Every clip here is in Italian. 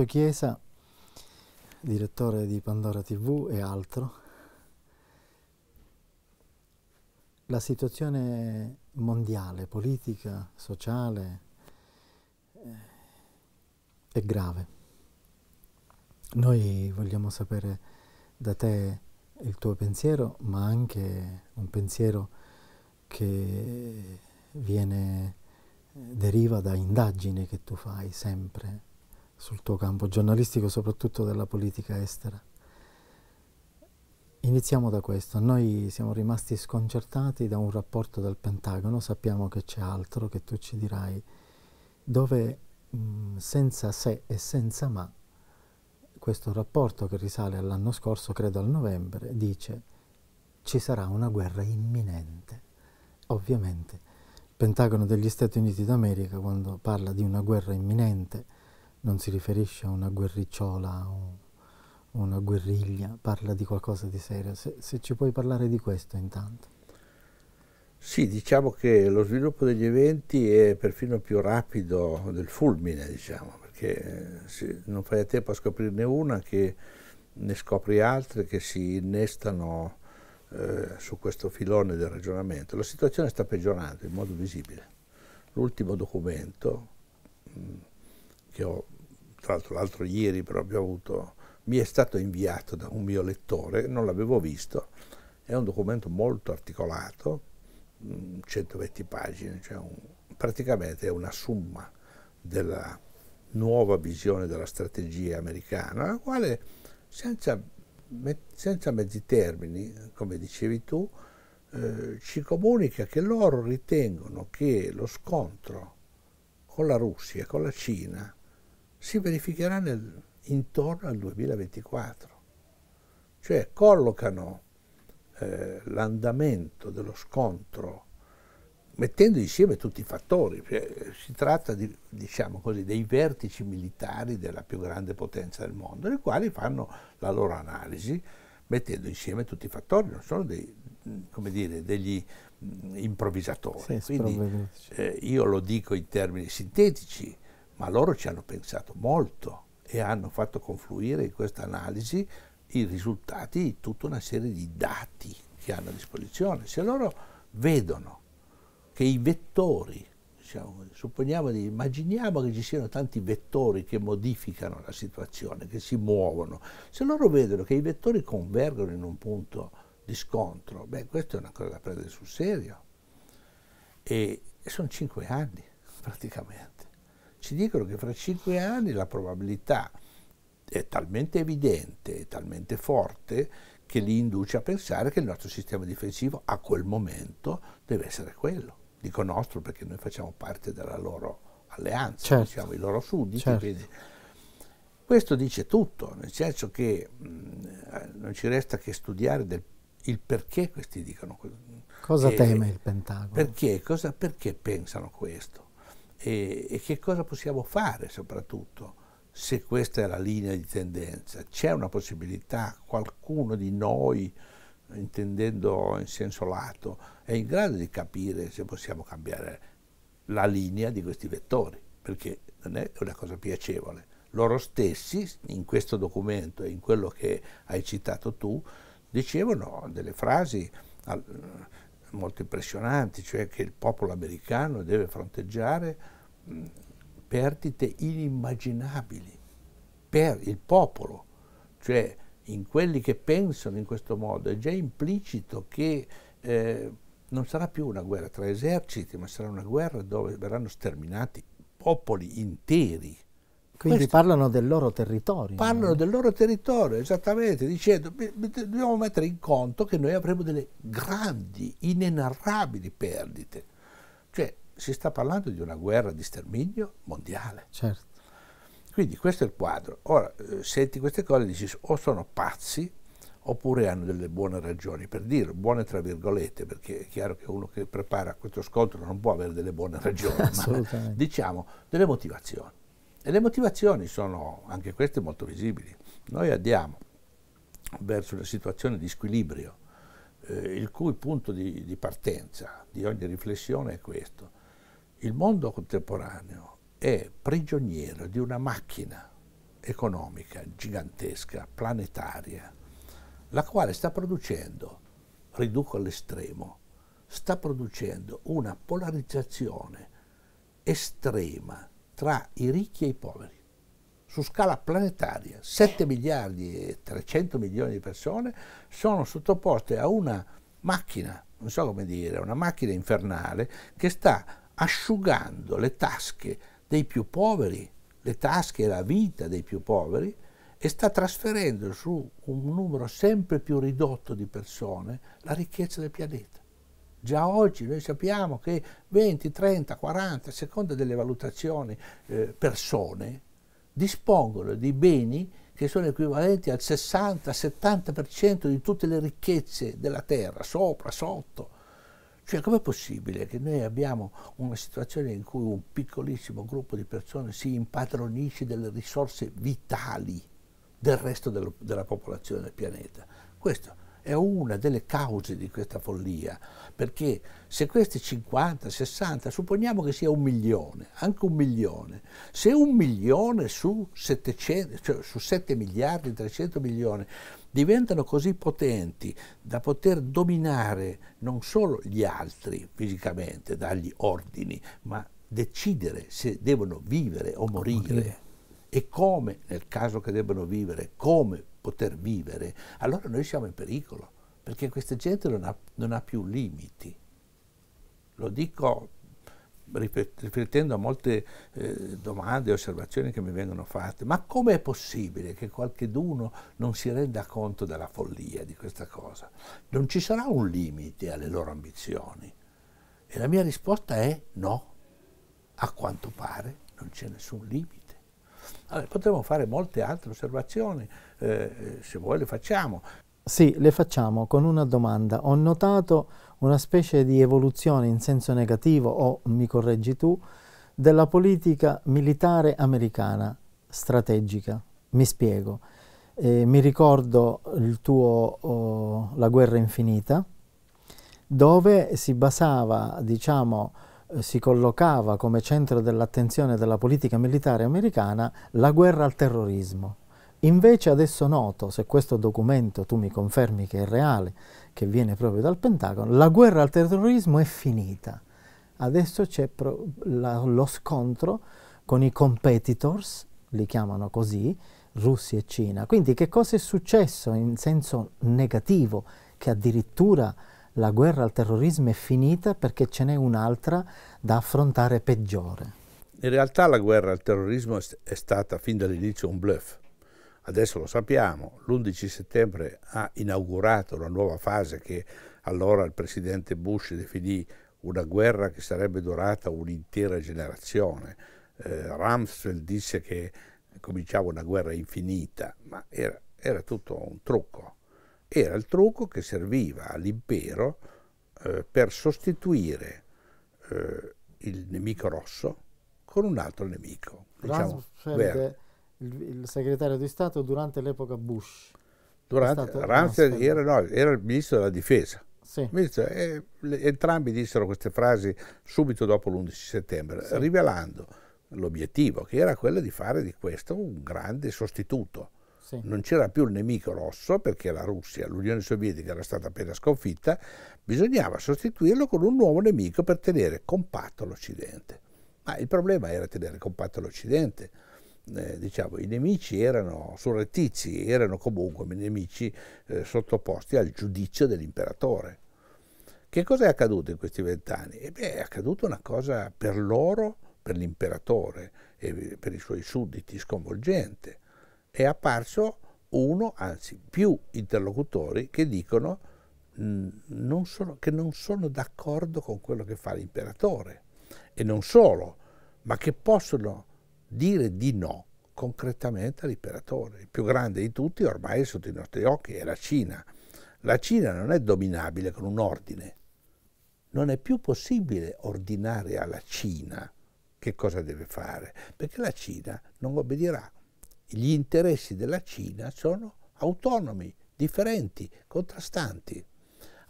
Roberto Chiesa, direttore di Pandora TV e altro, la situazione mondiale, politica, sociale eh, è grave. Noi vogliamo sapere da te il tuo pensiero, ma anche un pensiero che viene, eh, deriva da indagini che tu fai sempre sul tuo campo giornalistico, soprattutto della politica estera. Iniziamo da questo. Noi siamo rimasti sconcertati da un rapporto del Pentagono, sappiamo che c'è altro che tu ci dirai, dove mh, mm, senza se e senza ma questo rapporto che risale all'anno scorso, credo al novembre, dice ci sarà una guerra imminente. Ovviamente il Pentagono degli Stati Uniti d'America quando parla di una guerra imminente non si riferisce a una guerricciola o una guerriglia, parla di qualcosa di serio. Se, se ci puoi parlare di questo intanto. Sì, diciamo che lo sviluppo degli eventi è perfino più rapido del fulmine, diciamo, perché eh, non fai a tempo a scoprirne una che ne scopri altre che si innestano eh, su questo filone del ragionamento. La situazione sta peggiorando in modo visibile. L'ultimo documento, mm, che ho tra l'altro l'altro ieri proprio avuto, mi è stato inviato da un mio lettore, non l'avevo visto, è un documento molto articolato, 120 mm, pagine, cioè un, praticamente è una summa della nuova visione della strategia americana, la quale senza, senza mezzi termini, come dicevi tu, eh, ci comunica che loro ritengono che lo scontro con la Russia, con la Cina, si verificherà nel, intorno al 2024. Cioè collocano eh, l'andamento dello scontro mettendo insieme tutti i fattori. Cioè, si tratta di, diciamo così, dei vertici militari della più grande potenza del mondo, i quali fanno la loro analisi mettendo insieme tutti i fattori, non sono dei, dire, degli mm, improvvisatori. Sì, Quindi eh, io lo dico in termini sintetici, ma loro ci hanno pensato molto e hanno fatto confluire in questa analisi i risultati di tutta una serie di dati che hanno a disposizione. Se loro vedono che i vettori, diciamo, supponiamo, immaginiamo che ci siano tanti vettori che modificano la situazione, che si muovono, se loro vedono che i vettori convergono in un punto di scontro, beh, questa è una cosa da prendere sul serio. E sono cinque anni praticamente ci dicono che fra cinque anni la probabilità è talmente evidente, è talmente forte, che li induce a pensare che il nostro sistema difensivo a quel momento deve essere quello. Dico nostro perché noi facciamo parte della loro alleanza, certo. siamo i loro sudditi. Certo. Quindi questo dice tutto, nel senso che mh, non ci resta che studiare del, il perché questi dicono questo. Cosa teme il Pentagono? Perché, cosa, perché pensano questo? e, e che cosa possiamo fare soprattutto se questa è la linea di tendenza. C'è una possibilità, qualcuno di noi, intendendo in senso lato, è in grado di capire se possiamo cambiare la linea di questi vettori, perché non è una cosa piacevole. Loro stessi, in questo documento e in quello che hai citato tu, dicevano delle frasi molto impressionanti, cioè che il popolo americano deve fronteggiare perdite inimmaginabili per il popolo, cioè in quelli che pensano in questo modo è già implicito che eh, non sarà più una guerra tra eserciti, ma sarà una guerra dove verranno sterminati popoli interi. Quindi Questo. parlano del loro territorio. Parlano eh? del loro territorio, esattamente, dicendo dobbiamo mettere in conto che noi avremo delle grandi, inenarrabili perdite. Cioè, si sta parlando di una guerra di sterminio mondiale. Certo. Quindi questo è il quadro. Ora, eh, senti queste cose e dici o sono pazzi oppure hanno delle buone ragioni per dire, buone tra virgolette, perché è chiaro che uno che prepara questo scontro non può avere delle buone ragioni, ma diciamo delle motivazioni. E le motivazioni sono anche queste molto visibili. Noi andiamo verso una situazione di squilibrio, eh, il cui punto di, di partenza di ogni riflessione è questo il mondo contemporaneo è prigioniero di una macchina economica gigantesca, planetaria, la quale sta producendo, riduco all'estremo, sta producendo una polarizzazione estrema tra i ricchi e i poveri su scala planetaria. 7 miliardi e 300 milioni di persone sono sottoposte a una macchina, non so come dire, una macchina infernale che sta asciugando le tasche dei più poveri, le tasche e la vita dei più poveri, e sta trasferendo su un numero sempre più ridotto di persone la ricchezza del pianeta. Già oggi noi sappiamo che 20, 30, 40, a seconda delle valutazioni, eh, persone dispongono di beni che sono equivalenti al 60-70% di tutte le ricchezze della Terra, sopra, sotto. Cioè, com'è possibile che noi abbiamo una situazione in cui un piccolissimo gruppo di persone si impadronisce delle risorse vitali del resto del, della popolazione del pianeta? Questo è una delle cause di questa follia, perché se questi 50, 60, supponiamo che sia un milione, anche un milione, se un milione su, 700, cioè su 7 miliardi, 300 milioni diventano così potenti da poter dominare non solo gli altri fisicamente, dagli ordini, ma decidere se devono vivere o morire. morire e come, nel caso che debbano vivere, come poter vivere, allora noi siamo in pericolo, perché questa gente non ha, non ha più limiti. Lo dico riflettendo a molte eh, domande e osservazioni che mi vengono fatte, ma come è possibile che qualcheduno non si renda conto della follia di questa cosa? Non ci sarà un limite alle loro ambizioni? E la mia risposta è no, a quanto pare non c'è nessun limite. Allora, potremmo fare molte altre osservazioni, eh, eh se vuoi le facciamo. Sì, le facciamo con una domanda. Ho notato una specie di evoluzione in senso negativo, o mi correggi tu, della politica militare americana strategica. Mi spiego. Eh, mi ricordo tuo, oh, La guerra infinita, dove si basava, diciamo, eh, si collocava come centro dell'attenzione della politica militare americana la guerra al terrorismo. Invece adesso noto, se questo documento tu mi confermi che è reale, che viene proprio dal Pentagono, la guerra al terrorismo è finita. Adesso c'è lo scontro con i competitors, li chiamano così, Russia e Cina. Quindi che cosa è successo in senso negativo? Che addirittura la guerra al terrorismo è finita perché ce n'è un'altra da affrontare peggiore. In realtà la guerra al terrorismo è stata fin dall'inizio un bluff adesso lo sappiamo, l'11 settembre ha inaugurato una nuova fase che allora il presidente Bush definì una guerra che sarebbe durata un'intera generazione. Eh, Rumsfeld disse che cominciava una guerra infinita, ma era, era tutto un trucco. Era il trucco che serviva all'impero eh, per sostituire eh, il nemico rosso con un altro nemico. Diciamo, Rumsfeld il, il segretario di Stato durante l'epoca Bush. Durante, Ramsey era, no, era, il ministro della difesa. Sì. Ministro, e, le, entrambi dissero queste frasi subito dopo l'11 settembre, sì. rivelando l'obiettivo che era quello di fare di questo un grande sostituto. Sì. Non c'era più il nemico rosso perché la Russia, l'Unione Sovietica era stata appena sconfitta, bisognava sostituirlo con un nuovo nemico per tenere compatto l'Occidente. Ma il problema era tenere compatto l'Occidente eh, diciamo, i nemici erano surrettizi, erano comunque nemici eh, sottoposti al giudizio dell'imperatore. Che cosa è accaduto in questi vent'anni? Eh è accaduta una cosa per loro, per l'imperatore e per i suoi sudditi sconvolgente. È apparso uno, anzi più interlocutori che dicono non sono, che non sono d'accordo con quello che fa l'imperatore. E non solo, ma che possono dire di no concretamente all'imperatore. Il più grande di tutti ormai è sotto i nostri occhi è la Cina. La Cina non è dominabile con un ordine. Non è più possibile ordinare alla Cina che cosa deve fare, perché la Cina non obbedirà. Gli interessi della Cina sono autonomi, differenti, contrastanti.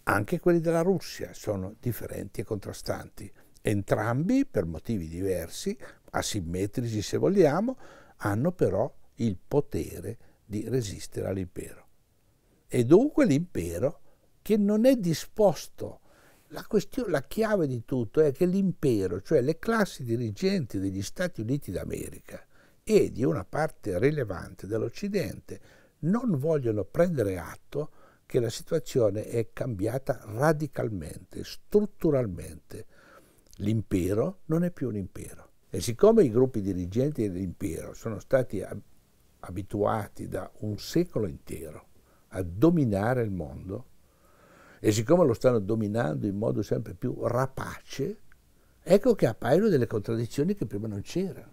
Anche quelli della Russia sono differenti e contrastanti, entrambi per motivi diversi, asimmetrici se vogliamo, hanno però il potere di resistere all'impero. E dunque l'impero che non è disposto, la, la chiave di tutto è che l'impero, cioè le classi dirigenti degli Stati Uniti d'America e di una parte rilevante dell'Occidente, non vogliono prendere atto che la situazione è cambiata radicalmente, strutturalmente. L'impero non è più un impero. E siccome i gruppi dirigenti dell'impero sono stati abituati da un secolo intero a dominare il mondo, e siccome lo stanno dominando in modo sempre più rapace, ecco che appaiono delle contraddizioni che prima non c'erano.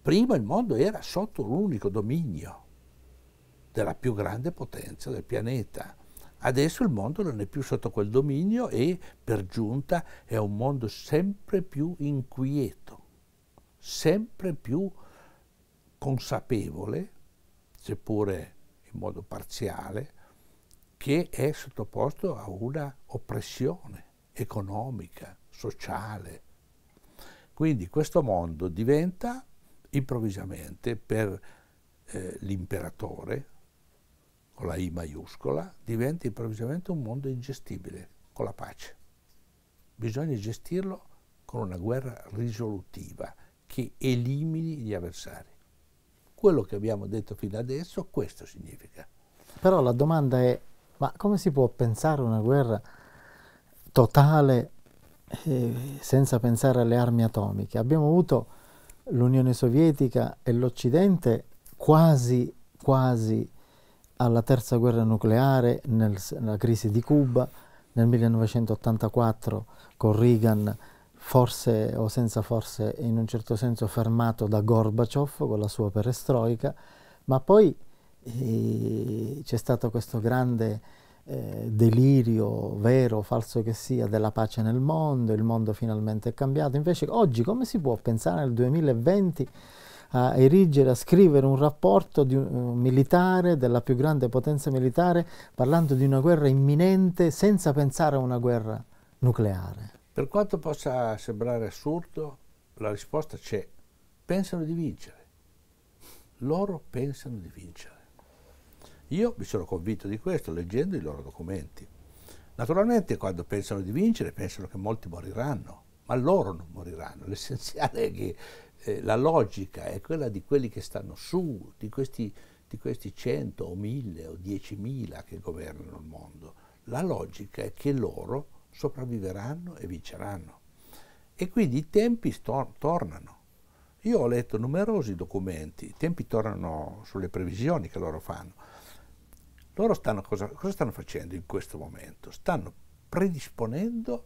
Prima il mondo era sotto l'unico dominio della più grande potenza del pianeta. Adesso il mondo non è più sotto quel dominio e per giunta è un mondo sempre più inquieto sempre più consapevole, seppure in modo parziale, che è sottoposto a una oppressione economica, sociale. Quindi questo mondo diventa improvvisamente per eh, l'imperatore, con la I maiuscola, diventa improvvisamente un mondo ingestibile, con la pace. Bisogna gestirlo con una guerra risolutiva, che elimini gli avversari. Quello che abbiamo detto fino adesso, questo significa. Però la domanda è, ma come si può pensare una guerra totale eh, senza pensare alle armi atomiche? Abbiamo avuto l'Unione Sovietica e l'Occidente quasi, quasi alla terza guerra nucleare, nel, nella crisi di Cuba, nel 1984 con Reagan forse o senza forse in un certo senso fermato da Gorbaciov con la sua perestroica, ma poi eh, c'è stato questo grande eh, delirio, vero o falso che sia, della pace nel mondo, il mondo finalmente è cambiato. Invece oggi come si può pensare nel 2020 a erigere, a scrivere un rapporto di, uh, militare della più grande potenza militare parlando di una guerra imminente senza pensare a una guerra nucleare? Per quanto possa sembrare assurdo, la risposta c'è. Pensano di vincere. Loro pensano di vincere. Io mi sono convinto di questo leggendo i loro documenti. Naturalmente quando pensano di vincere pensano che molti moriranno, ma loro non moriranno. L'essenziale è che eh, la logica è quella di quelli che stanno su, di questi, di questi 100 o 1000 o 10.000 che governano il mondo. La logica è che loro sopravviveranno e vinceranno. E quindi i tempi stor- tornano. Io ho letto numerosi documenti, i tempi tornano sulle previsioni che loro fanno. Loro stanno cosa, cosa stanno facendo in questo momento? Stanno predisponendo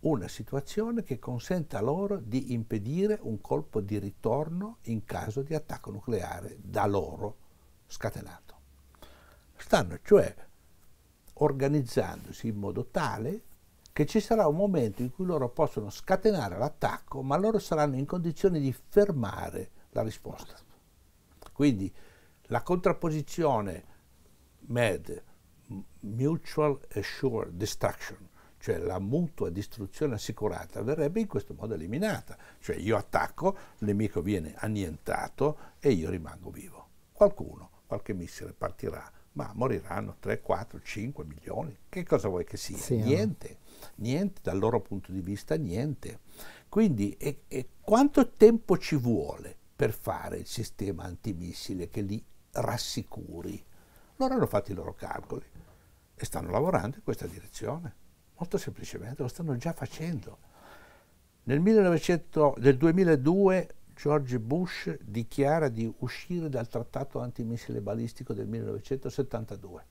una situazione che consenta loro di impedire un colpo di ritorno in caso di attacco nucleare da loro scatenato. Stanno cioè organizzandosi in modo tale che ci sarà un momento in cui loro possono scatenare l'attacco, ma loro saranno in condizione di fermare la risposta. Quindi la contrapposizione MED, Mutual Assured Destruction, cioè la mutua distruzione assicurata, verrebbe in questo modo eliminata. Cioè io attacco, il nemico viene annientato e io rimango vivo. Qualcuno, qualche missile partirà ma moriranno 3, 4, 5 milioni. Che cosa vuoi che sia? Sì, eh. niente, niente dal loro punto di vista, niente. Quindi e, e quanto tempo ci vuole per fare il sistema antimissile che li rassicuri? Loro hanno fatto i loro calcoli e stanno lavorando in questa direzione. Molto semplicemente lo stanno già facendo. Nel, 1900, nel 2002 George Bush dichiara di uscire dal trattato antimissile balistico del 1972.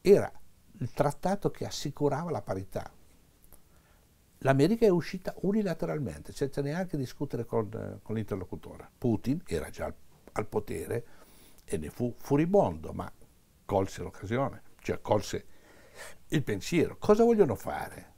Era il trattato che assicurava la parità. L'America è uscita unilateralmente, senza neanche discutere con, con l'interlocutore. Putin era già al, al, potere e ne fu furibondo, ma colse l'occasione, cioè colse il pensiero. Cosa vogliono fare?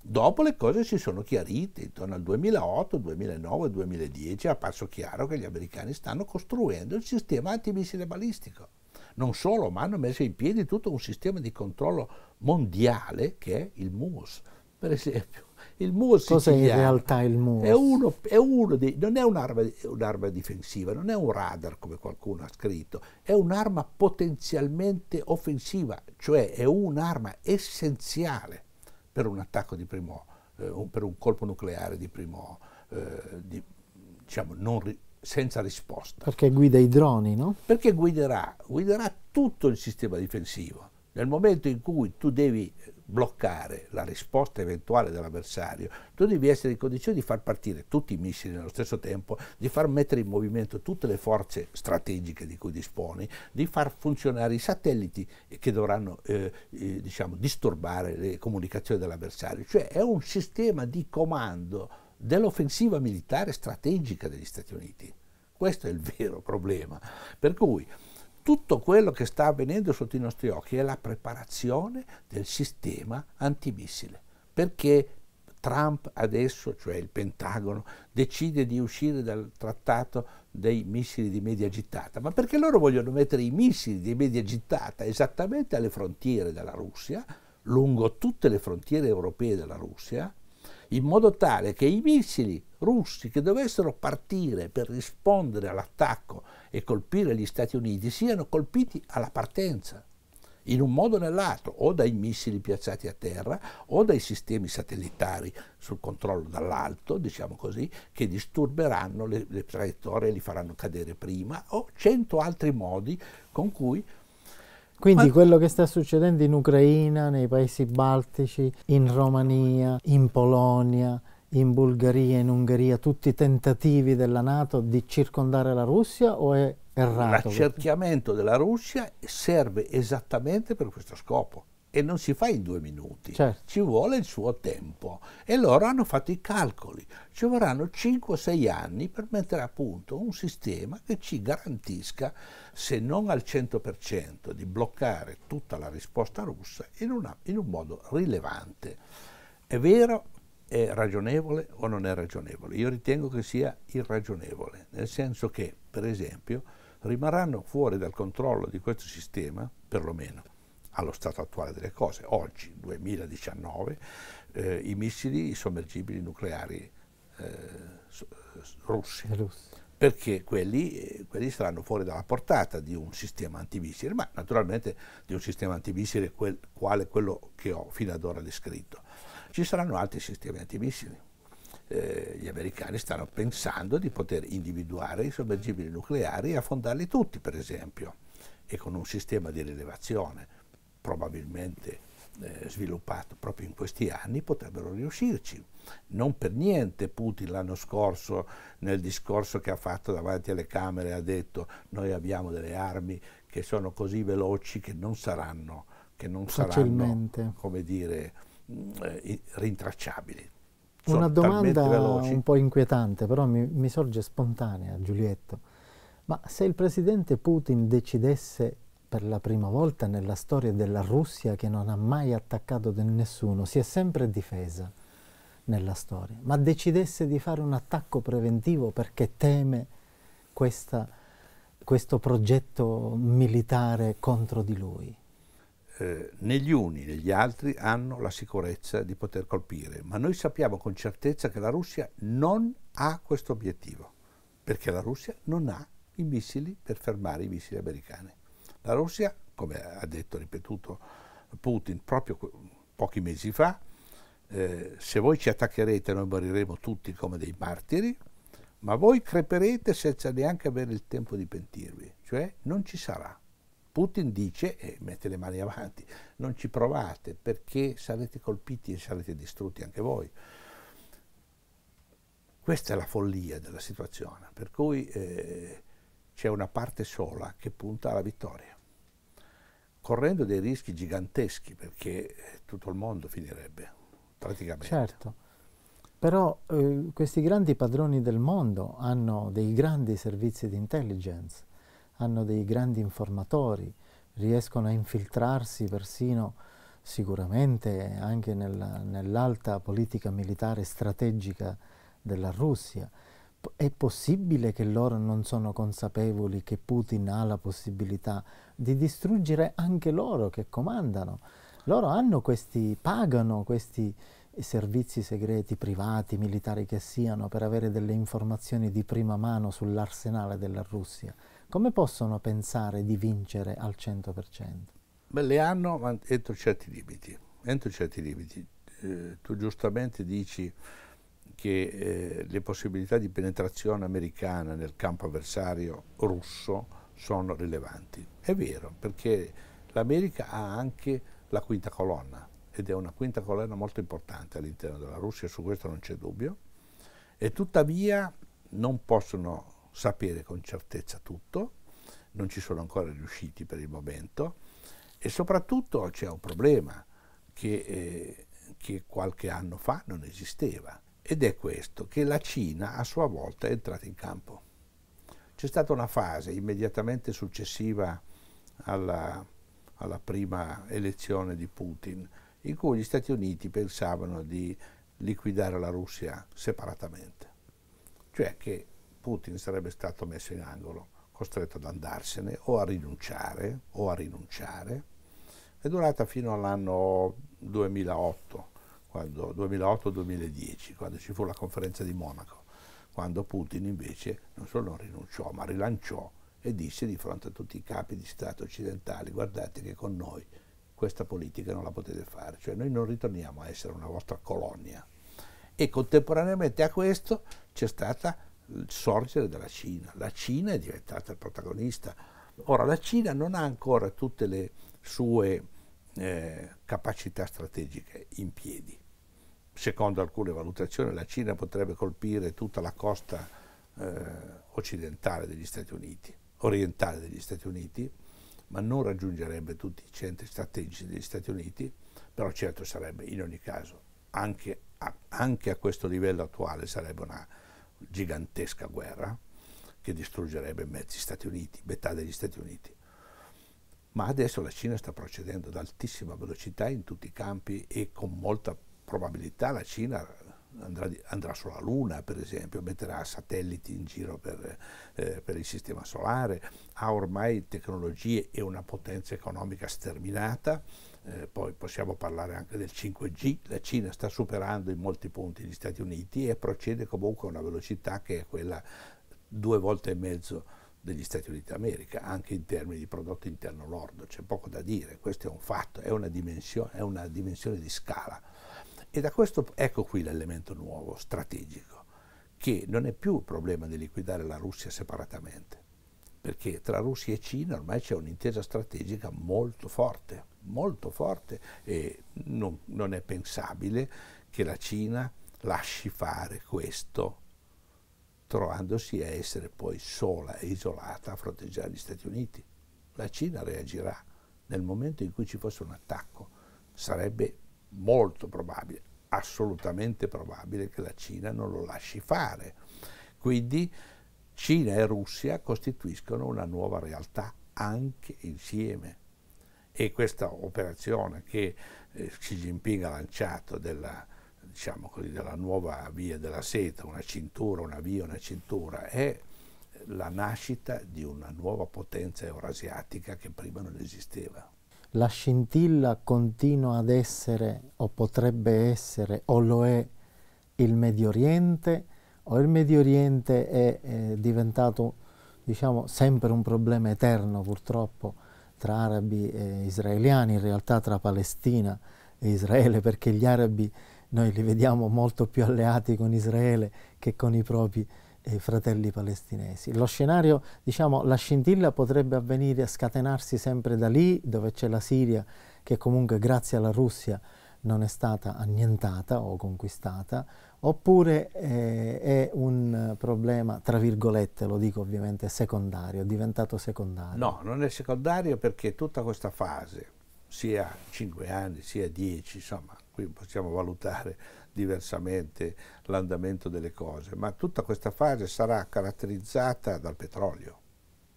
Dopo le cose si sono chiarite, intorno al 2008, 2009, 2010 è apparso chiaro che gli americani stanno costruendo il sistema antimissile balistico. Non solo, ma hanno messo in piedi tutto un sistema di controllo mondiale che è il MUS, per esempio. Il MUS Cos'è in realtà il MUS? È uno, è uno di, non è un'arma, un'arma difensiva, non è un radar come qualcuno ha scritto, è un'arma potenzialmente offensiva, cioè è un'arma essenziale per un attacco di primo, eh, per un colpo nucleare di primo, eh, di, diciamo, ri, senza risposta. Perché guida i droni, no? Perché guiderà, guiderà tutto il sistema difensivo nel momento in cui tu devi bloccare la risposta eventuale dell'avversario, tu devi essere in condizione di far partire tutti i missili nello stesso tempo, di far mettere in movimento tutte le forze strategiche di cui disponi, di far funzionare i satelliti che dovranno eh, eh diciamo, disturbare le comunicazioni dell'avversario. Cioè è un sistema di comando dell'offensiva militare strategica degli Stati Uniti. Questo è il vero problema. Per cui tutto quello che sta avvenendo sotto i nostri occhi è la preparazione del sistema antimissile, perché Trump adesso, cioè il Pentagono, decide di uscire dal trattato dei missili di media gittata, ma perché loro vogliono mettere i missili di media gittata esattamente alle frontiere della Russia, lungo tutte le frontiere europee della Russia, in modo tale che i missili russi che dovessero partire per rispondere all'attacco e colpire gli Stati Uniti siano colpiti alla partenza, in un modo o nell'altro, o dai missili piazzati a terra o dai sistemi satellitari sul controllo dall'alto, diciamo così, che disturberanno le, le traiettorie e li faranno cadere prima, o cento altri modi con cui quindi Ma... quello che sta succedendo in Ucraina, nei paesi baltici, in Romania, in Polonia, in Bulgaria, in Ungheria, tutti i tentativi della Nato di circondare la Russia o è errato? L'accerchiamento della Russia serve esattamente per questo scopo e non si fa in due minuti, certo. ci vuole il suo tempo. E loro hanno fatto i calcoli, ci vorranno 5-6 anni per mettere a punto un sistema che ci garantisca, se non al 100%, di bloccare tutta la risposta russa in, una, in un modo rilevante. È vero, è ragionevole o non è ragionevole? Io ritengo che sia irragionevole, nel senso che, per esempio, rimarranno fuori dal controllo di questo sistema, perlomeno allo stato attuale delle cose. Oggi, 2019, eh, i missili i sommergibili nucleari eh, russi. russi perché quelli, eh, quelli, saranno fuori dalla portata di un sistema antimissile, ma naturalmente di un sistema antimissile quel, quale quello che ho fino ad ora descritto. Ci saranno altri sistemi antimissili. Eh, gli americani stanno pensando di poter individuare i sommergibili nucleari e affondarli tutti, per esempio, e con un sistema di rilevazione probabilmente eh, sviluppato proprio in questi anni, potrebbero riuscirci. Non per niente Putin l'anno scorso nel discorso che ha fatto davanti alle Camere ha detto noi abbiamo delle armi che sono così veloci che non saranno, che non saranno come dire, mm, eh, rintracciabili. Sono Una domanda un po' inquietante, però mi, mi sorge spontanea, Giulietto. Ma se il presidente Putin decidesse per la prima volta nella storia della Russia che non ha mai attaccato nessuno, si è sempre difesa nella storia, ma decidesse di fare un attacco preventivo perché teme questa, questo progetto militare contro di lui. Eh, negli uni, negli altri hanno la sicurezza di poter colpire, ma noi sappiamo con certezza che la Russia non ha questo obiettivo, perché la Russia non ha i missili per fermare i missili americani. La Russia, come ha detto e ripetuto Putin proprio pochi mesi fa, eh, se voi ci attaccherete noi moriremo tutti come dei martiri, ma voi creperete senza neanche avere il tempo di pentirvi, cioè non ci sarà. Putin dice, e mette le mani avanti, non ci provate perché sarete colpiti e sarete distrutti anche voi. Questa è la follia della situazione, per cui eh, c'è una parte sola che punta alla vittoria, correndo dei rischi giganteschi perché eh, tutto il mondo finirebbe praticamente. Certo, però eh, questi grandi padroni del mondo hanno dei grandi servizi di intelligence, hanno dei grandi informatori, riescono a infiltrarsi persino sicuramente anche nella, nell'alta politica militare strategica della Russia è possibile che loro non sono consapevoli che Putin ha la possibilità di distruggere anche loro che comandano. Loro hanno questi, pagano questi servizi segreti, privati, militari che siano, per avere delle informazioni di prima mano sull'arsenale della Russia. Come possono pensare di vincere al 100%? Beh, le hanno entro certi limiti. Entro certi limiti. Eh, tu giustamente dici che eh, le possibilità di penetrazione americana nel campo avversario russo sono rilevanti. È vero, perché l'America ha anche la quinta colonna ed è una quinta colonna molto importante all'interno della Russia, su questo non c'è dubbio, e tuttavia non possono sapere con certezza tutto, non ci sono ancora riusciti per il momento e soprattutto c'è un problema che, eh, che qualche anno fa non esisteva ed è questo, che la Cina a sua volta è entrata in campo. C'è stata una fase immediatamente successiva alla, alla prima elezione di Putin, in cui gli Stati Uniti pensavano di liquidare la Russia separatamente, cioè che Putin sarebbe stato messo in angolo, costretto ad andarsene o a rinunciare, o a rinunciare. È durata fino all'anno 2008, 2008-2010, quando ci fu la conferenza di Monaco, quando Putin invece non solo non rinunciò, ma rilanciò e disse di fronte a tutti i capi di Stato occidentali, guardate che con noi questa politica non la potete fare, cioè noi non ritorniamo a essere una vostra colonia. E contemporaneamente a questo c'è stata il sorgere della Cina. La Cina è diventata il protagonista. Ora, la Cina non ha ancora tutte le sue eh, capacità strategiche in piedi secondo alcune valutazioni la Cina potrebbe colpire tutta la costa eh, occidentale degli Stati Uniti, orientale degli Stati Uniti, ma non raggiungerebbe tutti i centri strategici degli Stati Uniti, però certo sarebbe in ogni caso, anche a, anche a questo livello attuale, sarebbe una gigantesca guerra che distruggerebbe mezzi Stati Uniti, metà degli Stati Uniti. Ma adesso la Cina sta procedendo ad altissima velocità in tutti i campi e con molta probabilità la Cina andrà, andrà, sulla Luna, per esempio, metterà satelliti in giro per, eh, per il Sistema Solare, ha ormai tecnologie e una potenza economica sterminata. Eh, poi possiamo parlare anche del 5G, la Cina sta superando in molti punti gli Stati Uniti e procede comunque a una velocità che è quella due volte e mezzo degli Stati Uniti d'America, anche in termini di prodotto interno lordo, c'è poco da dire, questo è un fatto, è una dimensione, è una dimensione di scala. E da questo ecco qui l'elemento nuovo, strategico, che non è più il problema di liquidare la Russia separatamente, perché tra Russia e Cina ormai c'è un'intesa strategica molto forte, molto forte e non, non è pensabile che la Cina lasci fare questo trovandosi a essere poi sola e isolata a fronteggiare gli Stati Uniti. La Cina reagirà nel momento in cui ci fosse un attacco. Sarebbe molto probabile, assolutamente probabile che la Cina non lo lasci fare. Quindi Cina e Russia costituiscono una nuova realtà anche insieme. E questa operazione che eh, Xi Jinping ha lanciato della, diciamo così, della nuova via della seta, una cintura, una via, una cintura, è la nascita di una nuova potenza eurasiatica che prima non esisteva la scintilla continua ad essere o potrebbe essere o lo è il Medio Oriente o il Medio Oriente è eh, diventato diciamo sempre un problema eterno purtroppo tra arabi e israeliani, in realtà tra Palestina e Israele perché gli arabi noi li vediamo molto più alleati con Israele che con i propri i eh, fratelli palestinesi. Lo scenario, diciamo, la scintilla potrebbe avvenire, scatenarsi sempre da lì, dove c'è la Siria, che comunque grazie alla Russia non è stata annientata o conquistata, oppure eh, è un problema, tra virgolette, lo dico ovviamente, secondario, diventato secondario? No, non è secondario perché tutta questa fase, sia 5 anni, sia 10, insomma, qui possiamo valutare diversamente l'andamento delle cose, ma tutta questa fase sarà caratterizzata dal petrolio.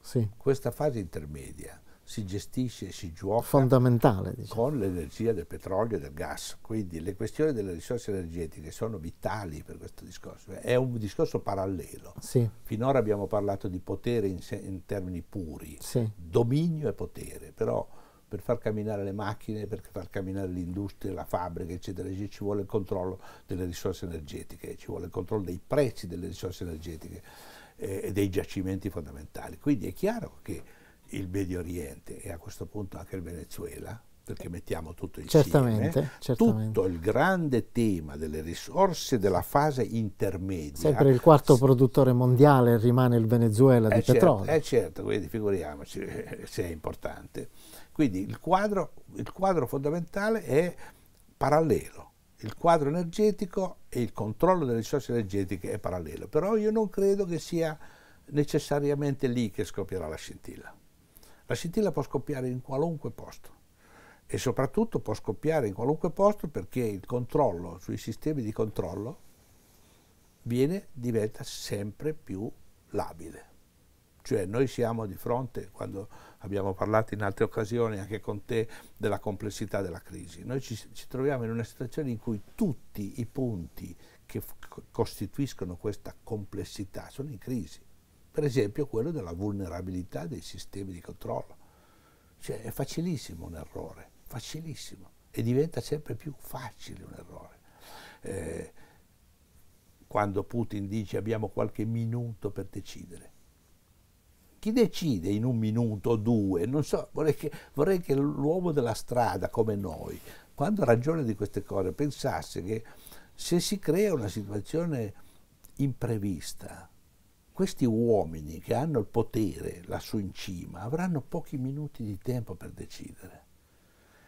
Sì. Questa fase intermedia si gestisce e si gioca diciamo. con l'energia del petrolio e del gas. Quindi le questioni delle risorse energetiche sono vitali per questo discorso. È un discorso parallelo. Sì. Finora abbiamo parlato di potere in, in termini puri, sì. dominio e potere, però per far camminare le macchine, per far camminare l'industria, la fabbrica, eccetera, eccetera, ci vuole il controllo delle risorse energetiche, ci vuole il controllo dei prezzi delle risorse energetiche eh, e dei giacimenti fondamentali. Quindi è chiaro che il Medio Oriente e a questo punto anche il Venezuela perché mettiamo tutto insieme, certamente, certamente. tutto il grande tema delle risorse della fase intermedia. Sempre il quarto produttore mondiale rimane il Venezuela di eh, certo, petrolio. Eh certo, quindi figuriamoci eh, se è importante. Quindi il quadro, il quadro fondamentale è parallelo, il quadro energetico e il controllo delle risorse energetiche è parallelo, però io non credo che sia necessariamente lì che scoppierà la scintilla. La scintilla può scoppiare in qualunque posto e soprattutto può scoppiare in qualunque posto perché il controllo sui sistemi di controllo viene, diventa sempre più labile. Cioè noi siamo di fronte, quando abbiamo parlato in altre occasioni anche con te, della complessità della crisi, noi ci, ci troviamo in una situazione in cui tutti i punti che costituiscono questa complessità sono in crisi. Per esempio quello della vulnerabilità dei sistemi di controllo. Cioè è facilissimo un errore facilissimo e diventa sempre più facile un errore. Eh, quando Putin dice abbiamo qualche minuto per decidere. Chi decide in un minuto o due? Non so, vorrei che, vorrei che l'uomo della strada come noi, quando ragiona di queste cose, pensasse che se si crea una situazione imprevista, questi uomini che hanno il potere lassù in cima avranno pochi minuti di tempo per decidere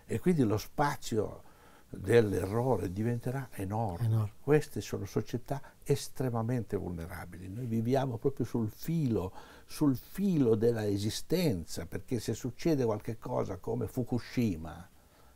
e quindi lo spazio dell'errore diventerà enorme. enorme. Queste sono società estremamente vulnerabili. Noi viviamo proprio sul filo, sul filo della esistenza, perché se succede qualcosa come Fukushima,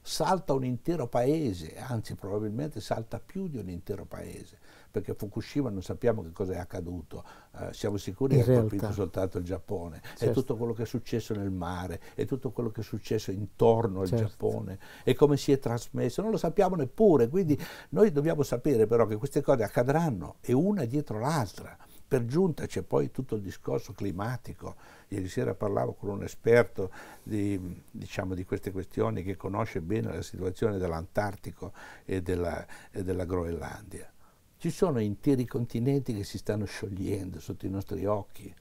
salta un intero paese, anzi probabilmente salta più di un intero paese, perché Fukushima non sappiamo che cosa è accaduto, eh, siamo sicuri che ha colpito soltanto il Giappone, certo. è tutto quello che è successo nel mare, è tutto quello che è successo intorno al certo. Giappone, e come si è trasmesso, non lo sappiamo neppure, quindi noi dobbiamo sapere però che queste cose accadranno e una dietro l'altra per giunta c'è poi tutto il discorso climatico. Ieri sera parlavo con un esperto di, diciamo, di queste questioni che conosce bene la situazione dell'Antartico e della, e della Groenlandia. Ci sono interi continenti che si stanno sciogliendo sotto i nostri occhi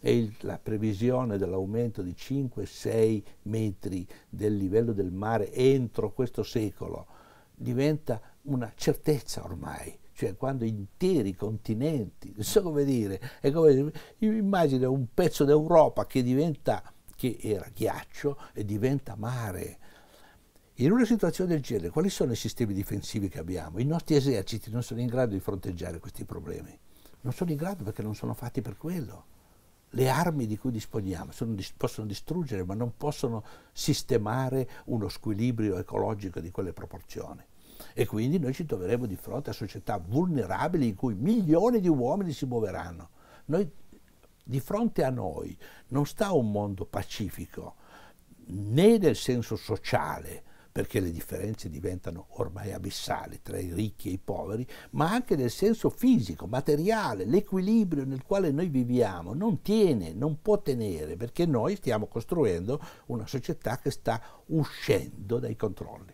e il, la previsione dell'aumento di 5-6 metri del livello del mare entro questo secolo diventa una certezza ormai cioè quando interi continenti, non so come dire, è come io immagino un pezzo d'Europa che diventa, che era ghiaccio e diventa mare. In una situazione del genere, quali sono i sistemi difensivi che abbiamo? I nostri eserciti non sono in grado di fronteggiare questi problemi. Non sono in grado perché non sono fatti per quello. Le armi di cui disponiamo sono, possono distruggere, ma non possono sistemare uno squilibrio ecologico di quelle proporzioni e quindi noi ci troveremo di fronte a società vulnerabili in cui milioni di uomini si muoveranno. Noi, di fronte a noi non sta un mondo pacifico, né nel senso sociale, perché le differenze diventano ormai abissali tra i ricchi e i poveri, ma anche nel senso fisico, materiale, l'equilibrio nel quale noi viviamo non tiene, non può tenere, perché noi stiamo costruendo una società che sta uscendo dai controlli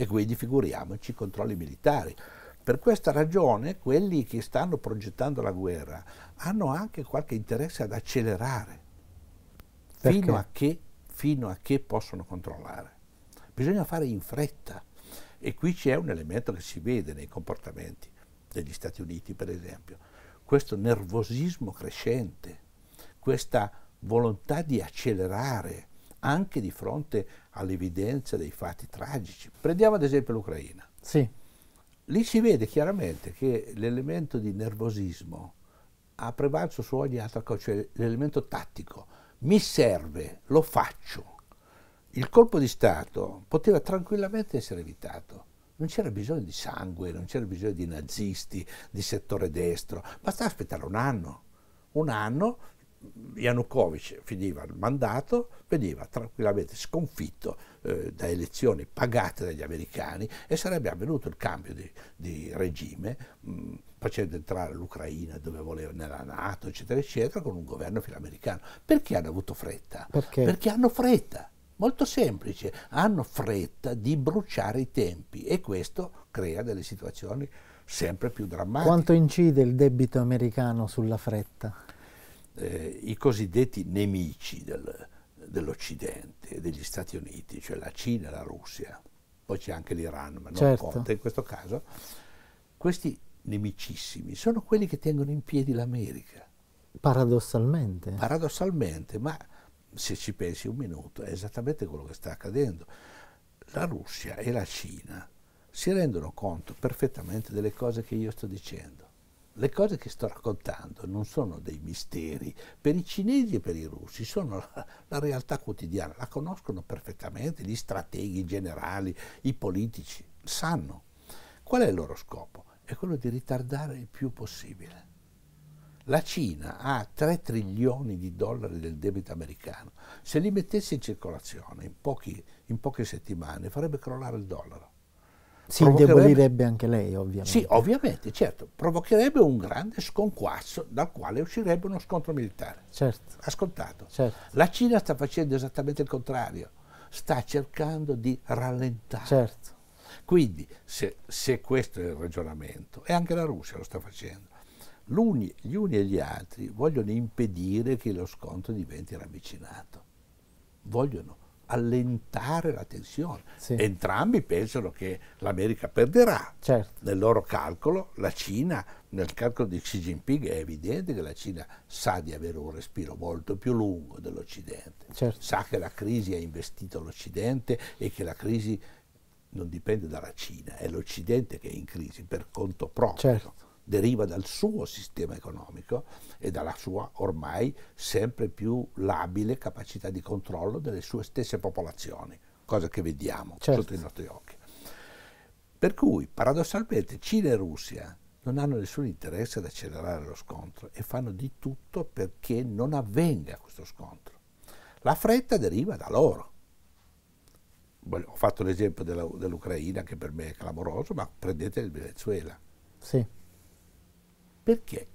e quindi figuriamoci i controlli militari. Per questa ragione quelli che stanno progettando la guerra hanno anche qualche interesse ad accelerare fino a, che, fino a che possono controllare. Bisogna fare in fretta e qui c'è un elemento che si vede nei comportamenti degli Stati Uniti, per esempio, questo nervosismo crescente, questa volontà di accelerare anche di fronte all'evidenza dei fatti tragici. Prendiamo ad esempio l'Ucraina. Sì. Lì si vede chiaramente che l'elemento di nervosismo ha prevalso su ogni altra cosa, cioè l'elemento tattico. Mi serve, lo faccio. Il colpo di Stato poteva tranquillamente essere evitato. Non c'era bisogno di sangue, non c'era bisogno di nazisti, di settore destro. Bastava aspettare un anno. Un anno Yanukovych finiva il mandato, veniva tranquillamente sconfitto eh, da elezioni pagate dagli americani e sarebbe avvenuto il cambio di, di regime mh, mm, facendo entrare l'Ucraina dove voleva, nella Nato, eccetera, eccetera, con un governo filoamericano. Perché hanno avuto fretta? Perché? Perché hanno fretta. Molto semplice, hanno fretta di bruciare i tempi e questo crea delle situazioni sempre più drammatiche. Quanto incide il debito americano sulla fretta? eh, i cosiddetti nemici del, dell'Occidente, degli Stati Uniti, cioè la Cina e la Russia, poi c'è anche l'Iran, ma non certo. conta in questo caso, questi nemicissimi sono quelli che tengono in piedi l'America. Paradossalmente. Paradossalmente, ma se ci pensi un minuto è esattamente quello che sta accadendo. La Russia e la Cina si rendono conto perfettamente delle cose che io sto dicendo. Le cose che sto raccontando non sono dei misteri, per i cinesi e per i russi sono la, la realtà quotidiana, la conoscono perfettamente gli strateghi, i generali, i politici, sanno. Qual è il loro scopo? È quello di ritardare il più possibile. La Cina ha 3 trilioni di dollari del debito americano. Se li mettesse in circolazione in, pochi, in poche settimane farebbe crollare il dollaro. Si indebolirebbe anche lei, ovviamente. Sì, ovviamente, certo. Provocherebbe un grande sconquasso dal quale uscirebbe uno scontro militare. Certo. Ascoltato. Certo. La Cina sta facendo esattamente il contrario. Sta cercando di rallentare. Certo. Quindi, se, se questo è il ragionamento, e anche la Russia lo sta facendo, gli uni e gli altri vogliono impedire che lo scontro diventi ravvicinato. Vogliono allentare la tensione. Sì. Entrambi pensano che l'America perderà. Certo. Nel loro calcolo, la Cina, nel calcolo di Xi Jinping, è evidente che la Cina sa di avere un respiro molto più lungo dell'Occidente. Certo. Sa che la crisi ha investito l'Occidente e che la crisi non dipende dalla Cina, è l'Occidente che è in crisi per conto proprio. Certo deriva dal suo sistema economico e dalla sua ormai sempre più labile capacità di controllo delle sue stesse popolazioni, cosa che vediamo certo. sotto i nostri occhi. Per cui, paradossalmente, Cina e Russia non hanno nessun interesse ad accelerare lo scontro e fanno di tutto perché non avvenga questo scontro. La fretta deriva da loro. Ho fatto l'esempio della, dell'Ucraina che per me è clamoroso, ma prendete il Venezuela. Sì. Perché?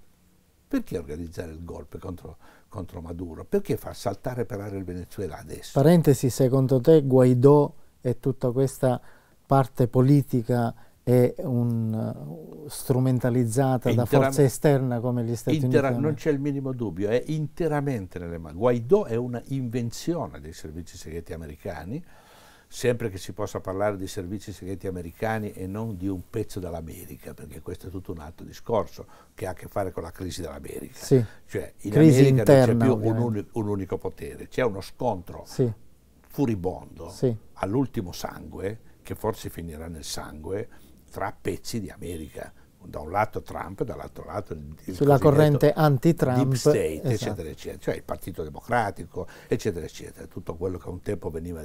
Perché organizzare il golpe contro, contro Maduro? Perché far saltare per aria il Venezuela adesso? Parentesi, secondo te Guaidò e tutta questa parte politica è un, uh, strumentalizzata è da forza esterna come gli Stati Uniti? Non c'è il minimo dubbio, è interamente nelle mani. Guaidò è una invenzione dei servizi segreti americani sempre che si possa parlare di servizi segreti americani e non di un pezzo dell'America, perché questo è tutto un altro discorso che ha a che fare con la crisi dell'America. Sì. Cioè in crisi America interna, non c'è più un unico, un, unico potere, c'è uno scontro sì. furibondo sì. all'ultimo sangue, che forse finirà nel sangue, tra pezzi di America da un lato Trump, dall'altro lato il sulla corrente anti-Trump, deep state, esatto. eccetera, eccetera, cioè il Partito Democratico, eccetera, eccetera, tutto quello che un tempo veniva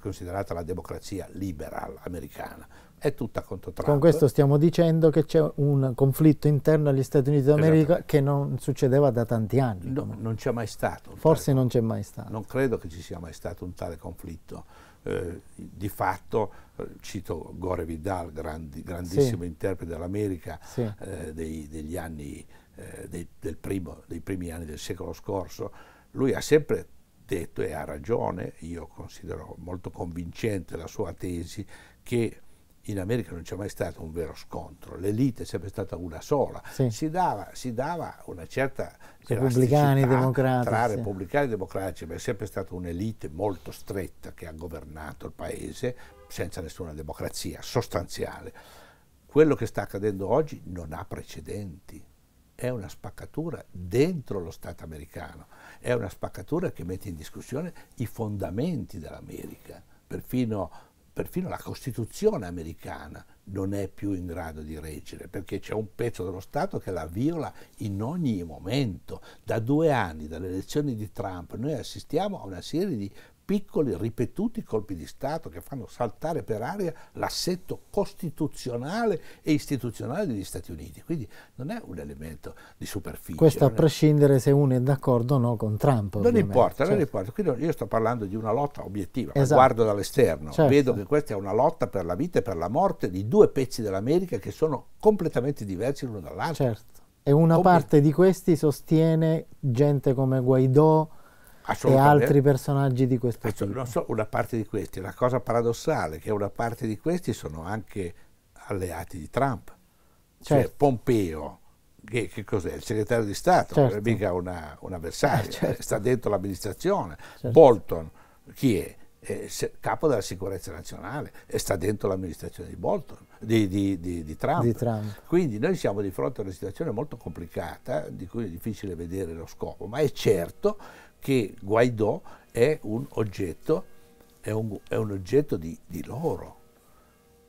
considerata la democrazia liberal americana, è tutta contro Trump. Con questo stiamo dicendo che c'è un conflitto interno agli Stati Uniti d'America esatto. che non succedeva da tanti anni. No, non c'è mai stato. Forse non c'è mai stato. Non credo che ci sia mai stato un tale conflitto eh, di fatto, eh, cito Gore Vidal, grandi, grandissimo sì. interprete dell'America sì. eh, degli anni, eh, dei, del primo, dei primi anni del secolo scorso, lui ha sempre detto e ha ragione, io considero molto convincente la sua tesi, che in America non c'è mai stato un vero scontro, l'elite è sempre stata una sola, sì. si, dava, si, dava, una certa repubblicani democratici. tra repubblicani e democratici, ma è sempre stata un'elite molto stretta che ha governato il paese senza nessuna democrazia sostanziale. Quello che sta accadendo oggi non ha precedenti, è una spaccatura dentro lo Stato americano, è una spaccatura che mette in discussione i fondamenti dell'America, perfino perfino la Costituzione americana non è più in grado di reggere, perché c'è un pezzo dello Stato che la viola in ogni momento. Da due anni, dalle elezioni di Trump, noi assistiamo a una serie di piccoli, ripetuti colpi di Stato che fanno saltare per aria l'assetto costituzionale e istituzionale degli Stati Uniti. Quindi non è un elemento di superficie. Questo a prescindere se uno è d'accordo o no con Trump. Non importa, certo. non importa. Quindi io sto parlando di una lotta obiettiva, esatto. guardo dall'esterno, certo. vedo che questa è una lotta per la vita e per la morte di due pezzi dell'America che sono completamente diversi l'uno dall'altro. Certo. E una Come... parte di questi sostiene gente come Guaidò, e altri personaggi di questo tipo. Non so, una parte di questi. La cosa paradossale è che una parte di questi sono anche alleati di Trump. Cioè, certo. Cioè Pompeo, che, che cos'è? Il segretario di Stato, certo. non è certo. mica una, un avversario, eh, certo. sta dentro l'amministrazione. Certo. Bolton, chi è? è? capo della sicurezza nazionale e sta dentro l'amministrazione di Bolton, di, di, di, di, Trump. Trump. Quindi noi siamo di fronte a una situazione molto complicata, di cui è difficile vedere lo scopo, ma è certo che Guaidò è un oggetto, è un, è un oggetto di, di loro.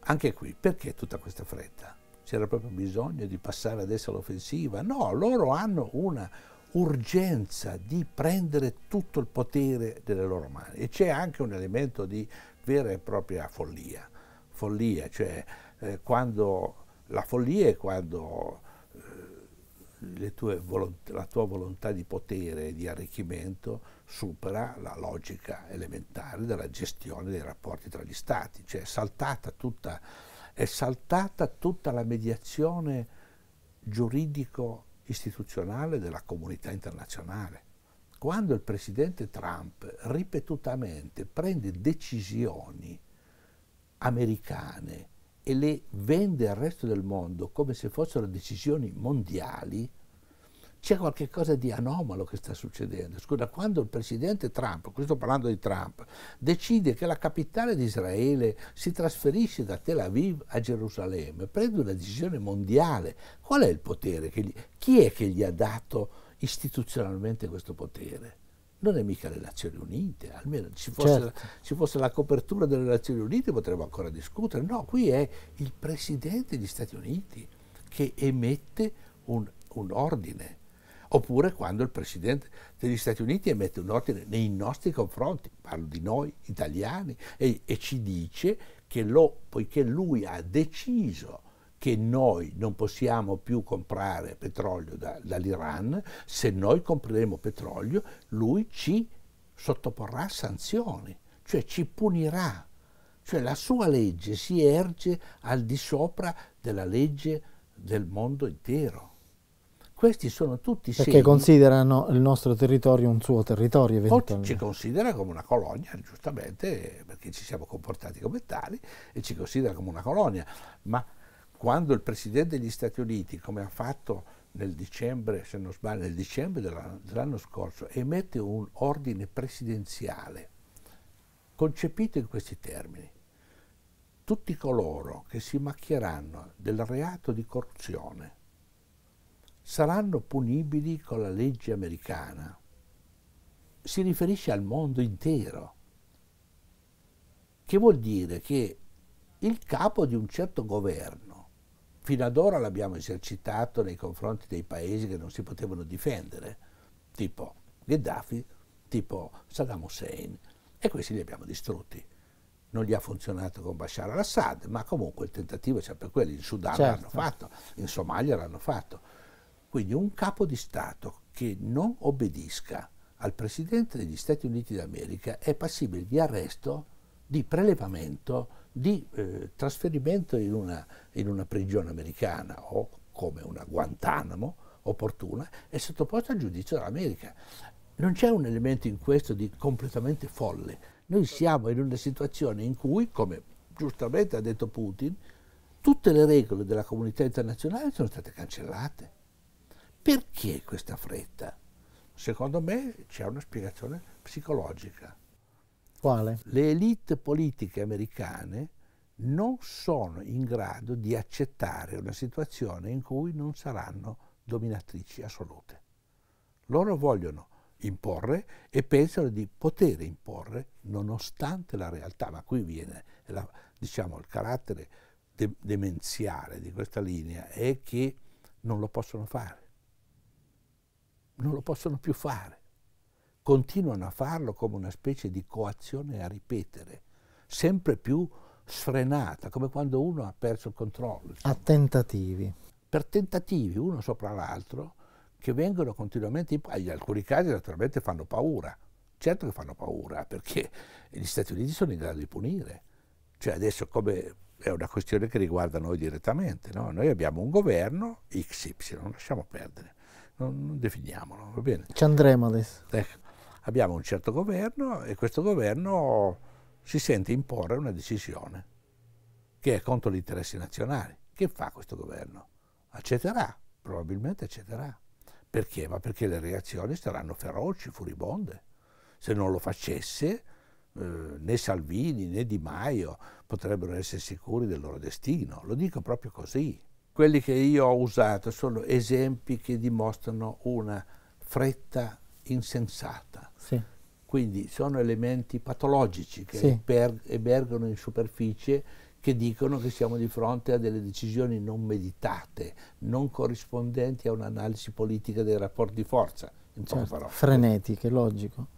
Anche qui, perché tutta questa fretta? C'era proprio bisogno di passare adesso all'offensiva? No, loro hanno una urgenza di prendere tutto il potere delle loro mani e c'è anche un elemento di vera e propria follia, follia cioè eh, quando la follia è quando volontà, la tua volontà di potere e di arricchimento supera la logica elementare della gestione dei rapporti tra gli stati, cioè è saltata tutta, è saltata tutta la mediazione giuridico-istituzionale della comunità internazionale. Quando il presidente Trump ripetutamente prende decisioni americane e le vende al resto del mondo come se fossero decisioni mondiali, c'è qualcosa di anomalo che sta succedendo. Scusa, quando il presidente Trump, questo parlando di Trump, decide che la capitale di Israele si trasferisce da Tel Aviv a Gerusalemme, prende una decisione mondiale, qual è il potere? Gli, chi è che gli ha dato istituzionalmente questo potere? non è mica le Nazioni Unite, almeno ci fosse, certo. la, ci fosse, la copertura delle Nazioni Unite potremmo ancora discutere, no, qui è il Presidente degli Stati Uniti che emette un, un ordine, oppure quando il Presidente degli Stati Uniti emette un ordine nei nostri confronti, parlo di noi italiani, e, e ci dice che lo, poiché lui ha deciso che noi non possiamo più comprare petrolio da, dall'Iran, se noi compreremo petrolio lui ci sottoporrà sanzioni, cioè ci punirà, cioè la sua legge si erge al di sopra della legge del mondo intero. Questi sono tutti Perché segni. Perché considerano il nostro territorio un suo territorio, eventualmente. ci considera come una colonia, giustamente, perché ci siamo comportati come tali, e ci considera come una colonia. Ma quando il Presidente degli Stati Uniti, come ha fatto nel dicembre, se non sbaglio, nel dicembre dell'anno, dell'anno scorso, emette un ordine presidenziale concepito in questi termini. Tutti coloro che si macchieranno del reato di corruzione saranno punibili con la legge americana. Si riferisce al mondo intero, che vuol dire che il capo di un certo governo fino ad ora l'abbiamo esercitato nei confronti dei paesi che non si potevano difendere, tipo Gheddafi, tipo Saddam Hussein, e questi li abbiamo distrutti. Non gli ha funzionato con Bashar al-Assad, ma comunque il tentativo c'è per quelli, in Sudan certo. l'hanno fatto, in Somalia l'hanno fatto. Quindi un capo di Stato che non obbedisca al Presidente degli Stati Uniti d'America è passibile di arresto, di prelevamento, di eh, trasferimento in una, in una, prigione americana o come una Guantanamo opportuna è sottoposta al giudizio dell'America. Non c'è un elemento in questo di completamente folle. Noi siamo in una situazione in cui, come giustamente ha detto Putin, tutte le regole della comunità internazionale sono state cancellate. Perché questa fretta? Secondo me c'è una spiegazione psicologica quale? Le elite politiche americane non sono in grado di accettare una situazione in cui non saranno dominatrici assolute. Loro vogliono imporre e pensano di poter imporre nonostante la realtà, ma qui viene la, diciamo, il carattere de demenziale di questa linea, è che non lo possono fare, non lo possono più fare continuano a farlo come una specie di coazione a ripetere, sempre più sfrenata, come quando uno ha perso il controllo. Insomma. A tentativi. Per tentativi, uno sopra l'altro, che vengono continuamente, in alcuni casi naturalmente fanno paura. Certo che fanno paura, perché gli Stati Uniti sono in grado di punire. Cioè adesso come è una questione che riguarda noi direttamente, no? noi abbiamo un governo XY, non lasciamo perdere, non, non definiamolo, va bene? Ci andremo adesso. Ecco abbiamo un certo governo e questo governo si sente imporre una decisione che è contro gli interessi nazionali. Che fa questo governo? Accetterà, probabilmente accetterà. Perché? Ma perché le reazioni saranno feroci, furibonde. Se non lo facesse, eh, né Salvini né Di Maio potrebbero essere sicuri del loro destino. Lo dico proprio così. Quelli che io ho usato sono esempi che dimostrano una fretta insensata. Sì. Quindi sono elementi patologici che sì. emergono in superficie che dicono che siamo di fronte a delle decisioni non meditate, non corrispondenti a un'analisi politica dei rapporti di forza. Insomma, certo, frenetiche, logico.